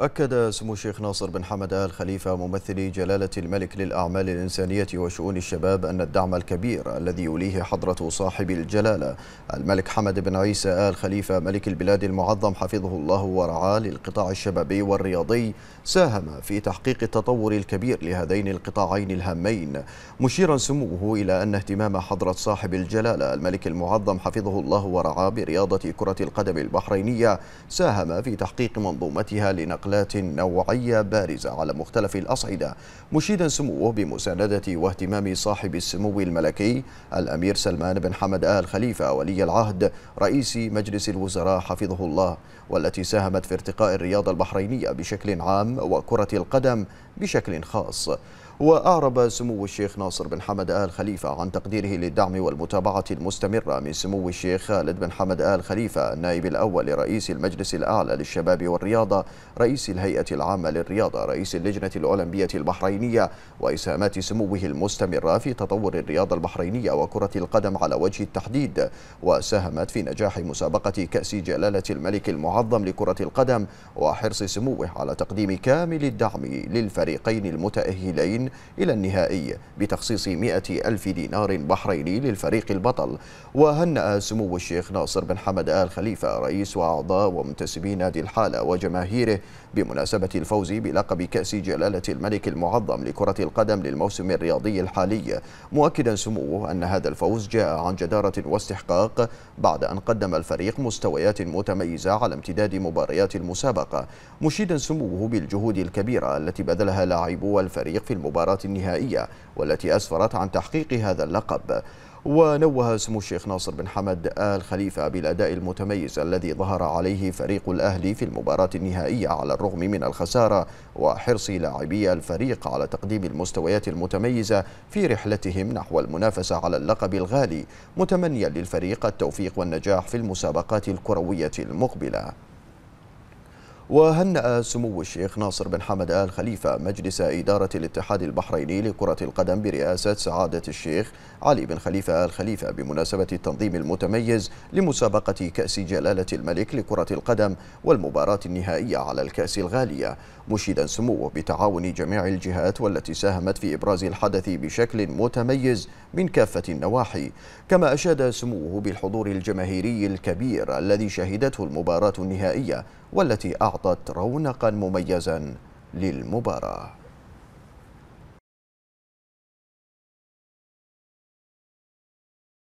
أكد سمو الشيخ ناصر بن حمد آل خليفة ممثل جلالة الملك للأعمال الإنسانية وشؤون الشباب أن الدعم الكبير الذي يوليه حضرة صاحب الجلالة الملك حمد بن عيسى آل خليفة ملك البلاد المعظم حفظه الله ورعاه للقطاع الشبابي والرياضي ساهم في تحقيق التطور الكبير لهذين القطاعين الهامين مشيرا سموه إلى أن اهتمام حضرة صاحب الجلالة الملك المعظم حفظه الله ورعاه برياضة كرة القدم البحرينية ساهم في تحقيق منظومتها لنقل نقلات نوعية بارزة على مختلف الأصعدة مشيدا سموه بمساندة واهتمام صاحب السمو الملكي الأمير سلمان بن حمد آل خليفة ولي العهد رئيس مجلس الوزراء حفظه الله والتي ساهمت في ارتقاء الرياضة البحرينية بشكل عام وكرة القدم بشكل خاص وأعرب سمو الشيخ ناصر بن حمد آل خليفة عن تقديره للدعم والمتابعة المستمرة من سمو الشيخ خالد بن حمد آل خليفة النائب الأول لرئيس المجلس الأعلى للشباب والرياضة رئيس الهيئة العامة للرياضة رئيس اللجنة الأولمبية البحرينية وإسهامات سموه المستمرة في تطور الرياضة البحرينية وكرة القدم على وجه التحديد وساهمت في نجاح مسابقة كأس جلالة الملك المعظم لكرة القدم وحرص سموه على تقديم كامل الدعم للفريقين المتأهلين إلى النهائي بتخصيص مئة ألف دينار بحريني للفريق البطل وهنأ سمو الشيخ ناصر بن حمد آل خليفة رئيس وأعضاء ومنتسبي نادي الحالة وجماهيره بمناسبة الفوز بلقب كأس جلالة الملك المعظم لكرة القدم للموسم الرياضي الحالي مؤكدا سموه أن هذا الفوز جاء عن جدارة واستحقاق بعد أن قدم الفريق مستويات متميزة على امتداد مباريات المسابقة مشيدا سموه بالجهود الكبيرة التي بذلها لاعبو الفريق في المباراة المباراة النهائية والتي أسفرت عن تحقيق هذا اللقب ونوه سمو الشيخ ناصر بن حمد آل خليفة بالأداء المتميز الذي ظهر عليه فريق الأهلي في المباراة النهائية على الرغم من الخسارة وحرص لاعبي الفريق على تقديم المستويات المتميزة في رحلتهم نحو المنافسة على اللقب الغالي متمنيا للفريق التوفيق والنجاح في المسابقات الكروية المقبلة وهنأ سمو الشيخ ناصر بن حمد آل خليفة مجلس إدارة الاتحاد البحريني لكرة القدم برئاسة سعادة الشيخ علي بن خليفة آل خليفة بمناسبة التنظيم المتميز لمسابقة كأس جلالة الملك لكرة القدم والمباراة النهائية على الكأس الغالية مشيدا سموه بتعاون جميع الجهات والتي ساهمت في إبراز الحدث بشكل متميز من كافة النواحي كما أشاد سموه بالحضور الجماهيري الكبير الذي شهدته المباراة النهائية والتي أعطت رونقا مميزا للمباراة